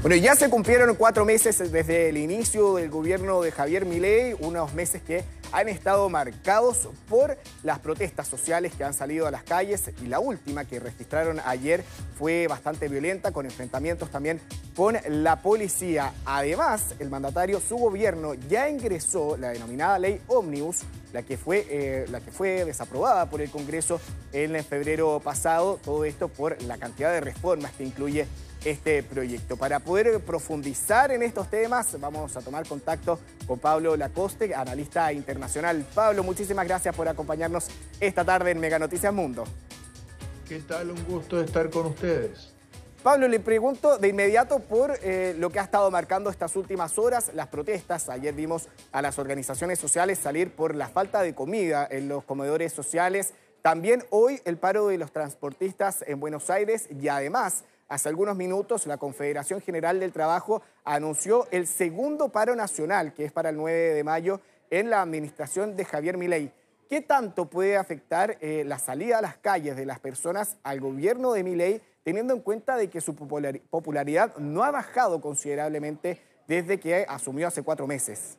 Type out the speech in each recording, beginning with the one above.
Bueno, ya se cumplieron cuatro meses desde el inicio del gobierno de Javier Milei, unos meses que han estado marcados por las protestas sociales que han salido a las calles y la última que registraron ayer fue bastante violenta, con enfrentamientos también con la policía. Además, el mandatario, su gobierno, ya ingresó la denominada ley ómnibus, la que fue, eh, la que fue desaprobada por el Congreso en febrero pasado, todo esto por la cantidad de reformas que incluye este proyecto. Para poder profundizar en estos temas, vamos a tomar contacto con Pablo Lacoste, analista internacional. Pablo, muchísimas gracias por acompañarnos esta tarde en Mega Noticias Mundo. ¿Qué tal? Un gusto estar con ustedes. Pablo, le pregunto de inmediato por eh, lo que ha estado marcando estas últimas horas, las protestas. Ayer vimos a las organizaciones sociales salir por la falta de comida en los comedores sociales. También hoy el paro de los transportistas en Buenos Aires y además Hace algunos minutos la Confederación General del Trabajo anunció el segundo paro nacional, que es para el 9 de mayo, en la administración de Javier Milei. ¿Qué tanto puede afectar eh, la salida a las calles de las personas al gobierno de Milei, teniendo en cuenta de que su popularidad no ha bajado considerablemente desde que asumió hace cuatro meses?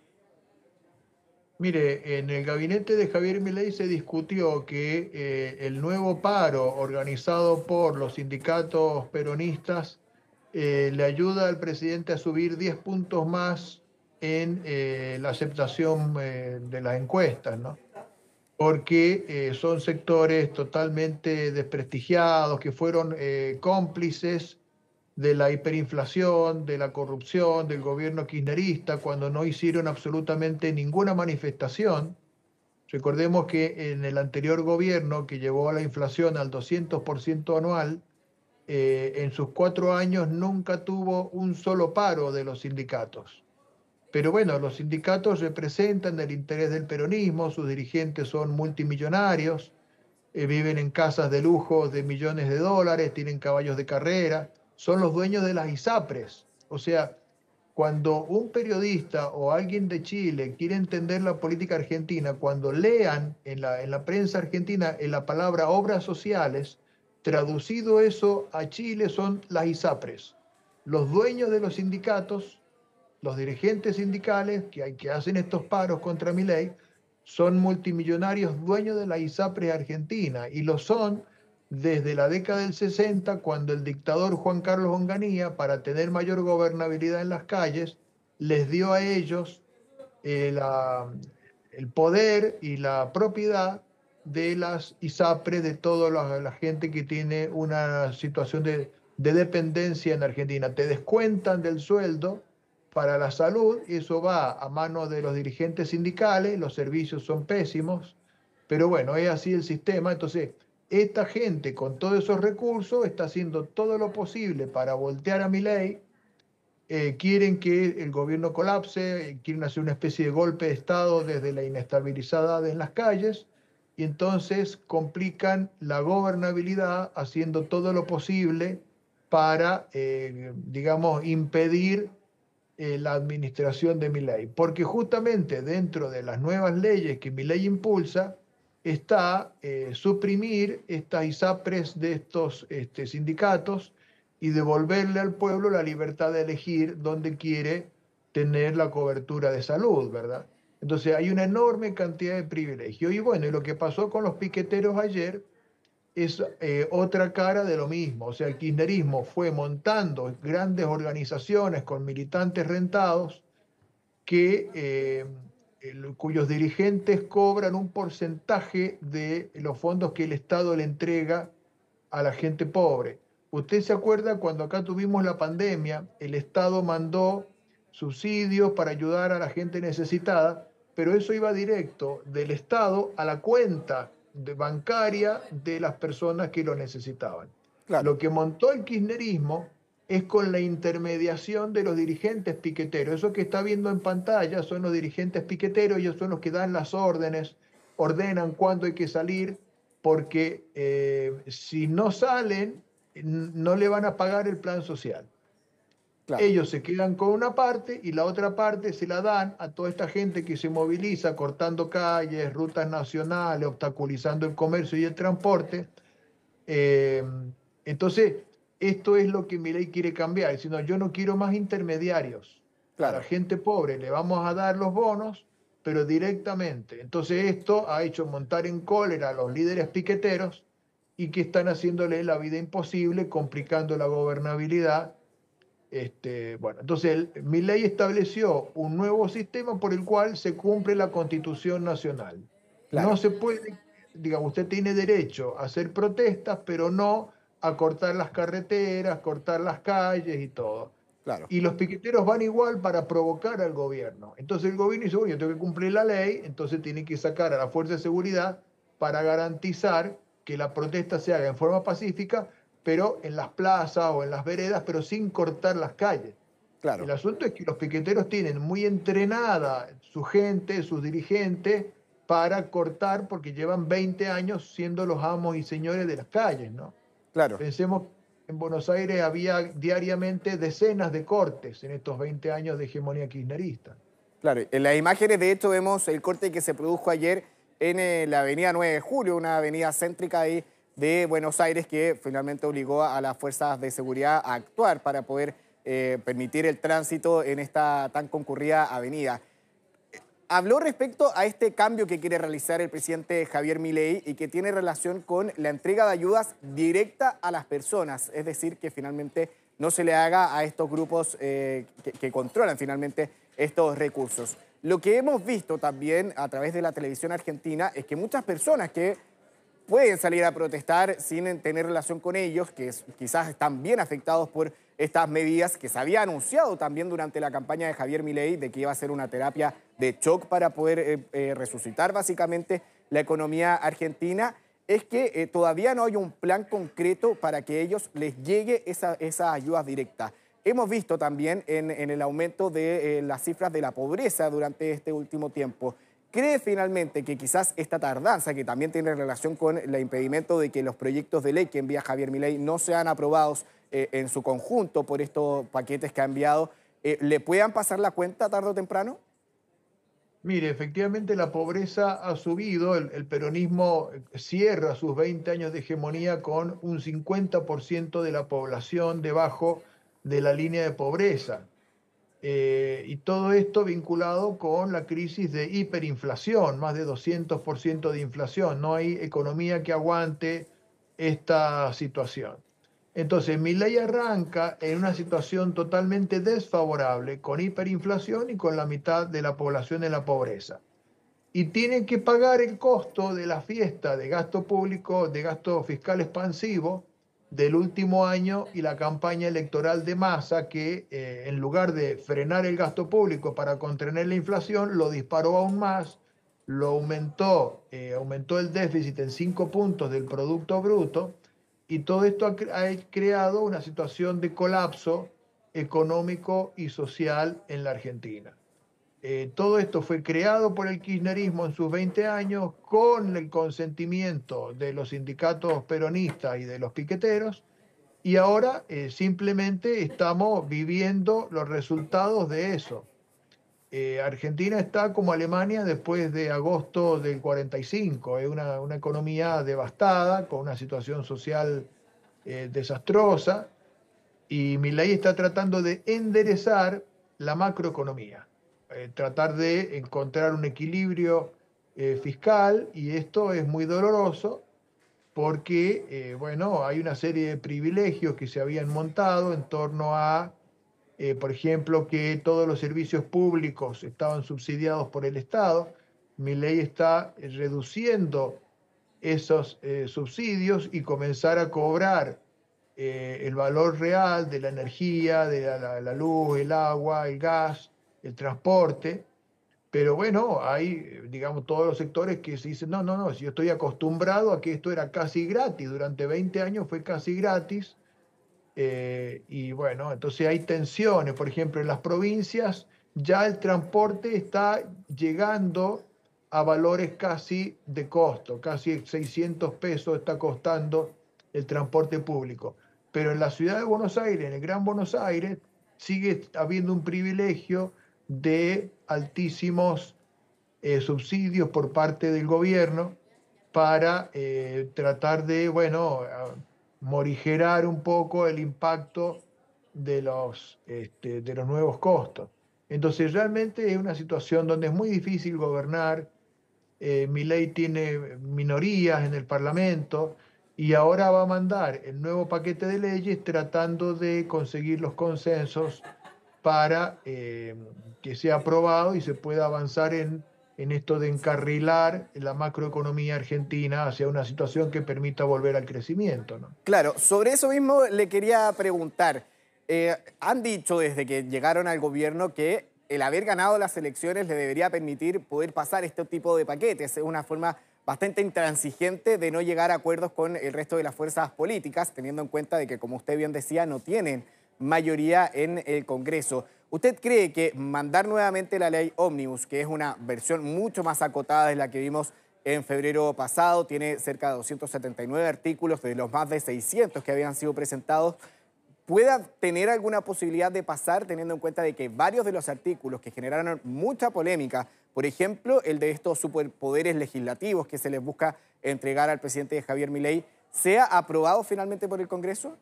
Mire, en el gabinete de Javier Milei se discutió que eh, el nuevo paro organizado por los sindicatos peronistas eh, le ayuda al presidente a subir 10 puntos más en eh, la aceptación de las encuestas, ¿no? Porque son sectores totalmente desprestigiados que fueron cómplices de la hiperinflación, de la corrupción, del gobierno kirchnerista, cuando no hicieron absolutamente ninguna manifestación. Recordemos que en el anterior gobierno que llevó a la inflación al 200% anual, eh, en sus cuatro años nunca tuvo un solo paro de los sindicatos. Pero bueno, los sindicatos representan el interés del peronismo, sus dirigentes son multimillonarios, eh, viven en casas de lujo de millones de dólares, tienen caballos de carrera, son los dueños de las ISAPRES. O sea, cuando un periodista o alguien de Chile quiere entender la política argentina, cuando lean en la, prensa argentina en la palabra obras sociales, traducido eso a Chile son las ISAPRES. Los dueños de los sindicatos, los dirigentes sindicales que, que hacen estos paros contra mi ley, son multimillonarios dueños de la Isapre argentina y lo son desde la década del 60, cuando el dictador Juan Carlos Onganía, para tener mayor gobernabilidad en las calles, les dio a ellos eh, el poder y la propiedad de las ISAPRES, de toda la, gente que tiene una situación de, dependencia en Argentina. Te descuentan del sueldo para la salud, y eso va a manos de los dirigentes sindicales, los servicios son pésimos, pero bueno, es así el sistema, entonces esta gente con todos esos recursos está haciendo todo lo posible para voltear a mi ley, eh, quieren que el gobierno colapse, quieren hacer una especie de golpe de Estado desde la inestabilizada de las calles y entonces complican la gobernabilidad haciendo todo lo posible para, eh, digamos, impedir eh, la administración de mi ley. Porque justamente dentro de las nuevas leyes que mi ley impulsa, está eh, suprimir estas ISAPRES de estos este, sindicatos y devolverle al pueblo la libertad de elegir dónde quiere tener la cobertura de salud, ¿verdad? Entonces hay una enorme cantidad de privilegios. Y bueno, y lo que pasó con los piqueteros ayer es eh, otra cara de lo mismo. O sea, el kirchnerismo fue montando grandes organizaciones con militantes rentados que... Eh, cuyos dirigentes cobran un porcentaje de los fondos que el Estado le entrega a la gente pobre. Usted se acuerda cuando acá tuvimos la pandemia, el Estado mandó subsidios para ayudar a la gente necesitada, pero eso iba directo del Estado a la cuenta bancaria de las personas que lo necesitaban. Lo que montó el kirchnerismo es con la intermediación de los dirigentes piqueteros. Eso que está viendo en pantalla son los dirigentes piqueteros, ellos son los que dan las órdenes, ordenan cuándo hay que salir, porque eh, si no salen, no le van a pagar el plan social. Ellos se quedan con una parte y la otra parte se la dan a toda esta gente que se moviliza cortando calles, rutas nacionales, obstaculizando el comercio y el transporte. Eh, entonces, esto es lo que mi ley quiere cambiar, sino yo no quiero más intermediarios. A la gente pobre le vamos a dar los bonos, pero directamente. Entonces esto ha hecho montar en cólera a los líderes piqueteros y que están haciéndole la vida imposible, complicando la gobernabilidad. Este, bueno, entonces mi ley estableció un nuevo sistema por el cual se cumple la constitución nacional. No se puede, digamos, usted tiene derecho a hacer protestas, pero no a cortar las carreteras, cortar las calles y todo. Claro. Y los piqueteros van igual para provocar al gobierno. Entonces el gobierno dice, bueno, yo tengo que cumplir la ley, entonces tiene que sacar a la fuerza de seguridad para garantizar que la protesta se haga en forma pacífica, pero en las plazas o en las veredas, pero sin cortar las calles. Claro. El asunto es que los piqueteros tienen muy entrenada su gente, sus dirigentes, para cortar, porque llevan 20 años siendo los amos y señores de las calles, ¿no? Claro. Pensemos en Buenos Aires había diariamente decenas de cortes en estos 20 años de hegemonía kirchnerista. Claro, en las imágenes de hecho vemos el corte que se produjo ayer en eh, la avenida 9 de Julio, una avenida céntrica ahí de Buenos Aires que finalmente obligó a las fuerzas de seguridad a actuar para poder eh, permitir el tránsito en esta tan concurrida avenida habló respecto a este cambio que quiere realizar el presidente Javier Milei y que tiene relación con la entrega de ayudas directa a las personas, es decir, que finalmente no se le haga a estos grupos eh, que, que controlan finalmente estos recursos. Lo que hemos visto también a través de la televisión argentina es que muchas personas que pueden salir a protestar sin tener relación con ellos, que quizás están bien afectados por estas medidas que se había anunciado también durante la campaña de Javier Milei de que iba a ser una terapia de shock para poder eh, eh, resucitar básicamente la economía argentina, es que eh, todavía no hay un plan concreto para que ellos les llegue esa, esas ayudas directas. Hemos visto también en, en el aumento de las cifras de la pobreza durante este último tiempo. ¿Cree finalmente que quizás esta tardanza, que también tiene relación con el impedimento de que los proyectos de ley que envía Javier Milei no sean aprobados eh, en su conjunto por estos paquetes que ha enviado, eh, le puedan pasar la cuenta tarde o temprano? Mire, efectivamente la pobreza ha subido, el peronismo cierra sus 20 años de hegemonía con un 50% de la población debajo de la línea de pobreza. Eh, y todo esto vinculado con la crisis de hiperinflación, más de 200% de inflación. No hay economía que aguante esta situación. Entonces, mi ley arranca en una situación totalmente desfavorable, con hiperinflación y con la mitad de la población en la pobreza. Y tiene que pagar el costo de la fiesta de gasto público, de gasto fiscal expansivo, del último año y la campaña electoral de masa que eh, en lugar de frenar el gasto público para contener la inflación, lo disparó aún más, lo aumentó, eh, aumentó el déficit en cinco puntos del Producto Bruto y todo esto ha creado una situación de colapso económico y social en la Argentina. Eh, todo esto fue creado por el kirchnerismo en sus 20 años con el consentimiento de los sindicatos peronistas y de los piqueteros y ahora eh, simplemente estamos viviendo los resultados de eso. Eh, Argentina está como Alemania después de agosto del 45, es una, una, economía devastada, con una situación social desastrosa, y Milay está tratando de enderezar la macroeconomía. Eh, tratar de encontrar un equilibrio eh, fiscal y esto es muy doloroso porque, eh, bueno, hay una serie de privilegios que se habían montado en torno a, por ejemplo, que todos los servicios públicos estaban subsidiados por el Estado. Mi ley está reduciendo esos subsidios y comenzar a cobrar el valor real de la energía, de la luz, el agua, el gas, el transporte, pero bueno, hay, digamos, todos los sectores que se dicen, no, no, no, yo estoy acostumbrado a que esto era casi gratis, durante 20 años fue casi gratis, eh, y bueno, entonces hay tensiones, por ejemplo, en las provincias ya el transporte está llegando a valores casi de costo, casi 600 pesos está costando el transporte público. Pero en la ciudad de Buenos Aires, en el Gran Buenos Aires, sigue habiendo un privilegio de altísimos eh, subsidios por parte del gobierno para eh, tratar de, bueno, morigerar un poco el impacto de los, este, de los nuevos costos. Entonces realmente es una situación donde es muy difícil gobernar, eh, Mi ley tiene minorías en el Parlamento y ahora va a mandar el nuevo paquete de leyes tratando de conseguir los consensos para eh, que sea aprobado y se pueda avanzar en, en esto de encarrilar la macroeconomía argentina hacia una situación que permita volver al crecimiento. ¿no? Claro, sobre eso mismo le quería preguntar. Eh, han dicho desde que llegaron al gobierno que el haber ganado las elecciones le debería permitir poder pasar este tipo de paquetes. Es una forma bastante intransigente de no llegar a acuerdos con el resto de las fuerzas políticas, teniendo en cuenta de que, como usted bien decía, no tienen mayoría en el Congreso. ¿Usted cree que mandar nuevamente la ley Omnibus, que es una versión mucho más acotada de la que vimos en febrero pasado, tiene cerca de 279 artículos de los más de 600 que habían sido presentados, pueda tener alguna posibilidad de pasar teniendo en cuenta de que varios de los artículos que generaron mucha polémica, por ejemplo, el de estos superpoderes legislativos que se les busca entregar al presidente Javier Milei, sea aprobado finalmente por el Congreso?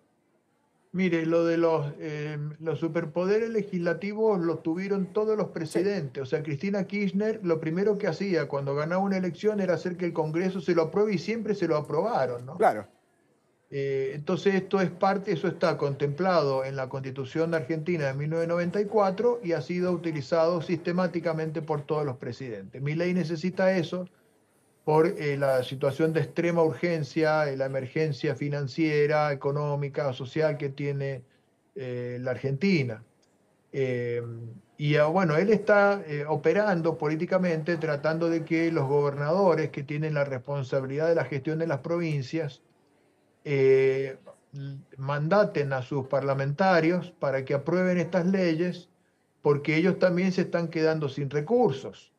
Mire, lo de los, em, los superpoderes legislativos lo tuvieron todos los presidentes. O sea, Cristina Kirchner lo primero que hacía cuando ganaba una elección era hacer que el Congreso se lo apruebe y siempre se lo aprobaron, ¿no? Claro. Eh, entonces esto es parte, eso está contemplado en la Constitución de Argentina de 1994 y ha sido utilizado sistemáticamente por todos los presidentes. Mi ley necesita eso, por eh, la situación de extrema urgencia, eh, la emergencia financiera, económica, social que tiene eh, la Argentina. y ah, bueno, él está operando políticamente tratando de que los gobernadores que tienen la responsabilidad de la gestión de las provincias mandaten a sus parlamentarios para que aprueben estas leyes porque ellos también se están quedando sin recursos.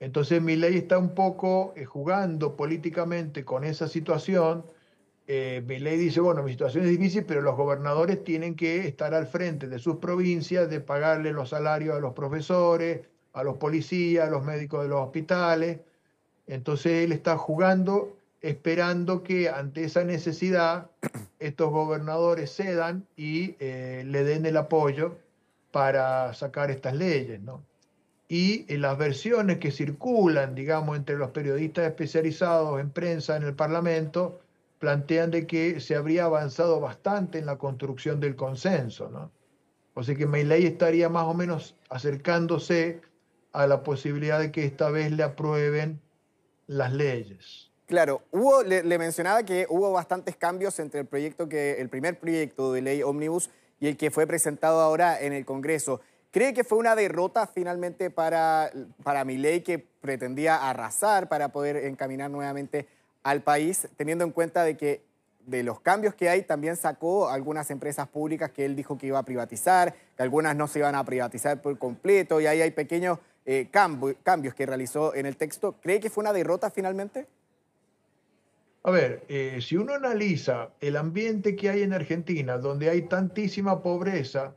Entonces mi ley está un poco eh, jugando políticamente con esa situación. Eh, mi ley dice, bueno, mi situación es difícil, pero los gobernadores tienen que estar al frente de sus provincias, de pagarle los salarios a los profesores, a los policías, a los médicos de los hospitales. Entonces él está jugando esperando que ante esa necesidad estos gobernadores cedan y eh, le den el apoyo para sacar estas leyes, ¿no? y eh, las versiones que circulan, digamos, entre los periodistas especializados en prensa en el Parlamento, plantean de que se habría avanzado bastante en la construcción del consenso, ¿no? O sea que Mayley estaría más o menos acercándose a la posibilidad de que esta vez le aprueben las leyes. Claro, hubo, le, mencionaba que hubo bastantes cambios entre el proyecto que, el primer proyecto de ley Omnibus y el que fue presentado ahora en el Congreso. ¿Cree que fue una derrota finalmente para, para Milei que pretendía arrasar para poder encaminar nuevamente al país, teniendo en cuenta de que de los cambios que hay también sacó algunas empresas públicas que él dijo que iba a privatizar, que algunas no se iban a privatizar por completo y ahí hay pequeños eh, cambios que realizó en el texto. ¿Cree que fue una derrota finalmente? A ver, eh, si uno analiza el ambiente que hay en Argentina, donde hay tantísima pobreza,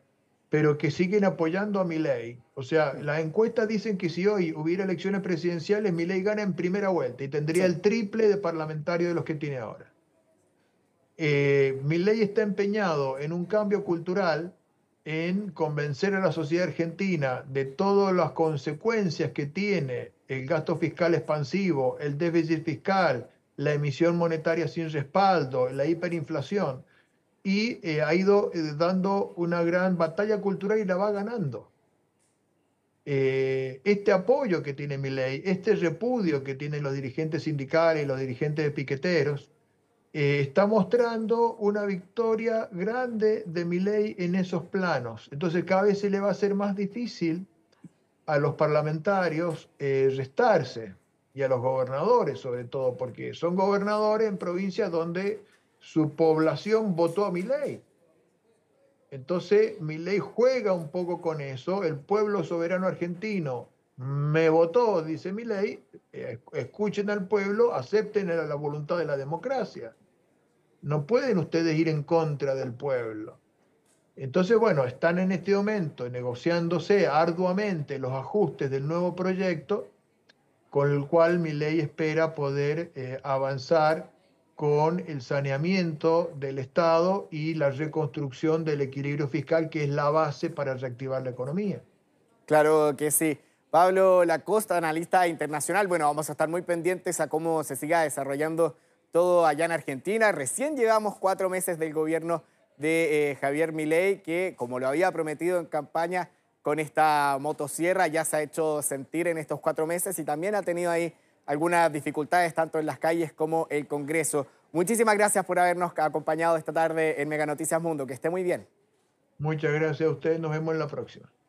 pero que siguen apoyando a ley. O sea, las encuestas dicen que si hoy hubiera elecciones presidenciales, ley gana en primera vuelta y tendría el triple de parlamentarios de los que tiene ahora. Eh, Mi ley está empeñado en un cambio cultural, en convencer a la sociedad argentina de todas las consecuencias que tiene el gasto fiscal expansivo, el déficit fiscal, la emisión monetaria sin respaldo, la hiperinflación y eh, ha ido eh, dando una gran batalla cultural y la va ganando. Eh, este apoyo que tiene Milei, este repudio que tienen los dirigentes sindicales y los dirigentes de piqueteros, está mostrando una victoria grande de Milei en esos planos. Entonces cada vez se le va a hacer más difícil a los parlamentarios restarse y a los gobernadores sobre todo, porque son gobernadores en provincias donde su población votó a mi ley. Entonces, mi ley juega un poco con eso. El pueblo soberano argentino me votó, dice mi ley. Eh, escuchen al pueblo, acepten la voluntad de la democracia. No pueden ustedes ir en contra del pueblo. Entonces, bueno, están en este momento negociándose arduamente los ajustes del nuevo proyecto, con el cual mi ley espera poder eh, avanzar con el saneamiento del Estado y la reconstrucción del equilibrio fiscal, que es la base para reactivar la economía. Claro que sí. Pablo Lacosta, analista internacional. Bueno, vamos a estar muy pendientes a cómo se siga desarrollando todo allá en Argentina. Recién llevamos cuatro meses del gobierno de eh, Javier Milei, que como lo había prometido en campaña con esta motosierra, ya se ha hecho sentir en estos cuatro meses y también ha tenido ahí algunas dificultades tanto en las calles como el Congreso. Muchísimas gracias por habernos acompañado esta tarde en Mega Noticias Mundo. Que esté muy bien. Muchas gracias a ustedes. Nos vemos en la próxima.